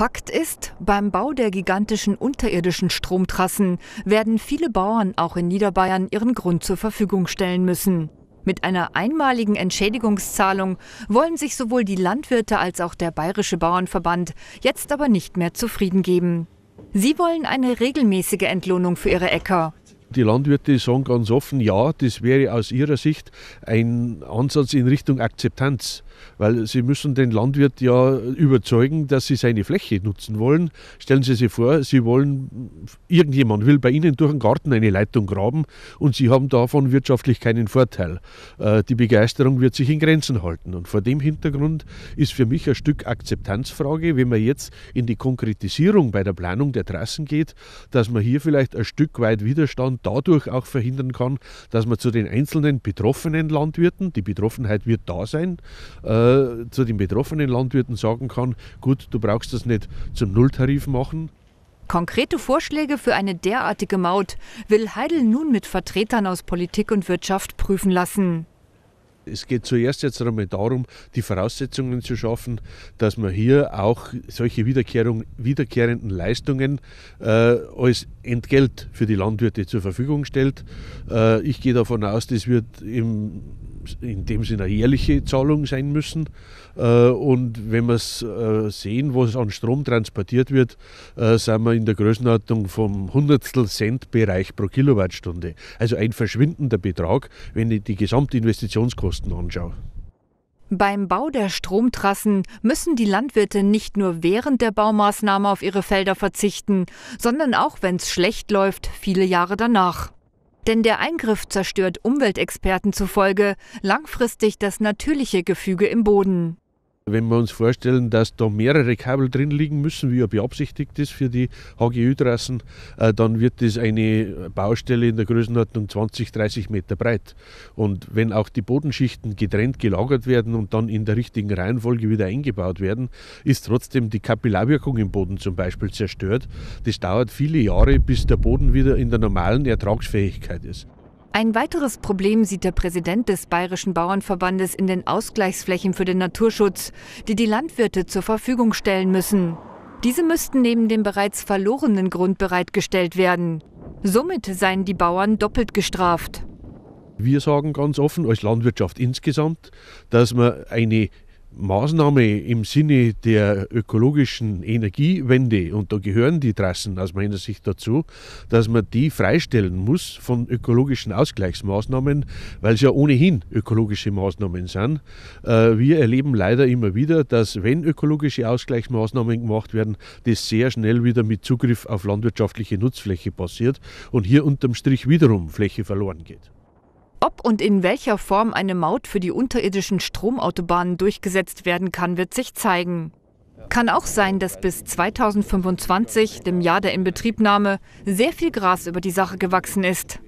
Fakt ist, beim Bau der gigantischen unterirdischen Stromtrassen werden viele Bauern auch in Niederbayern ihren Grund zur Verfügung stellen müssen. Mit einer einmaligen Entschädigungszahlung wollen sich sowohl die Landwirte als auch der Bayerische Bauernverband jetzt aber nicht mehr zufrieden geben. Sie wollen eine regelmäßige Entlohnung für ihre Äcker. Die Landwirte sagen ganz offen, ja, das wäre aus ihrer Sicht ein Ansatz in Richtung Akzeptanz weil sie müssen den Landwirt ja überzeugen, dass sie seine Fläche nutzen wollen. Stellen Sie sich vor, Sie wollen, irgendjemand will bei Ihnen durch den Garten eine Leitung graben und Sie haben davon wirtschaftlich keinen Vorteil. Äh, die Begeisterung wird sich in Grenzen halten. Und vor dem Hintergrund ist für mich ein Stück Akzeptanzfrage, wenn man jetzt in die Konkretisierung bei der Planung der Trassen geht, dass man hier vielleicht ein Stück weit Widerstand dadurch auch verhindern kann, dass man zu den einzelnen betroffenen Landwirten, die Betroffenheit wird da sein, äh, äh, zu den betroffenen Landwirten sagen kann, gut, du brauchst das nicht zum Nulltarif machen. Konkrete Vorschläge für eine derartige Maut will Heidel nun mit Vertretern aus Politik und Wirtschaft prüfen lassen. Es geht zuerst jetzt einmal darum, die Voraussetzungen zu schaffen, dass man hier auch solche wiederkehrenden Leistungen äh, als Entgelt für die Landwirte zur Verfügung stellt. Äh, ich gehe davon aus, das wird im in dem Sinne eine jährliche Zahlung sein müssen. Äh, und wenn wir äh, sehen, was an Strom transportiert wird, äh, sind wir in der Größenordnung vom Hundertstel Cent Bereich pro Kilowattstunde. Also ein verschwindender Betrag, wenn ich die Gesamtinvestitionskosten anschaue. Beim Bau der Stromtrassen müssen die Landwirte nicht nur während der Baumaßnahme auf ihre Felder verzichten, sondern auch, wenn es schlecht läuft, viele Jahre danach. Denn der Eingriff zerstört Umweltexperten zufolge langfristig das natürliche Gefüge im Boden. Wenn wir uns vorstellen, dass da mehrere Kabel drin liegen müssen, wie ja beabsichtigt ist für die HGÜ-Trassen, äh, dann wird das eine Baustelle in der Größenordnung 20, 30 Meter breit. Und wenn auch die Bodenschichten getrennt gelagert werden und dann in der richtigen Reihenfolge wieder eingebaut werden, ist trotzdem die Kapillarwirkung im Boden zum Beispiel zerstört. Das dauert viele Jahre, bis der Boden wieder in der normalen Ertragsfähigkeit ist. Ein weiteres Problem sieht der Präsident des Bayerischen Bauernverbandes in den Ausgleichsflächen für den Naturschutz, die die Landwirte zur Verfügung stellen müssen. Diese müssten neben dem bereits verlorenen Grund bereitgestellt werden. Somit seien die Bauern doppelt gestraft. Wir sagen ganz offen als Landwirtschaft insgesamt, dass man eine Maßnahme im Sinne der ökologischen Energiewende, und da gehören die Trassen aus meiner Sicht dazu, dass man die freistellen muss von ökologischen Ausgleichsmaßnahmen, weil es ja ohnehin ökologische Maßnahmen sind. Äh, wir erleben leider immer wieder, dass wenn ökologische Ausgleichsmaßnahmen gemacht werden, das sehr schnell wieder mit Zugriff auf landwirtschaftliche Nutzfläche passiert und hier unterm Strich wiederum Fläche verloren geht. Ob und in welcher Form eine Maut für die unterirdischen Stromautobahnen durchgesetzt werden kann, wird sich zeigen. Kann auch sein, dass bis 2025, dem Jahr der Inbetriebnahme, sehr viel Gras über die Sache gewachsen ist.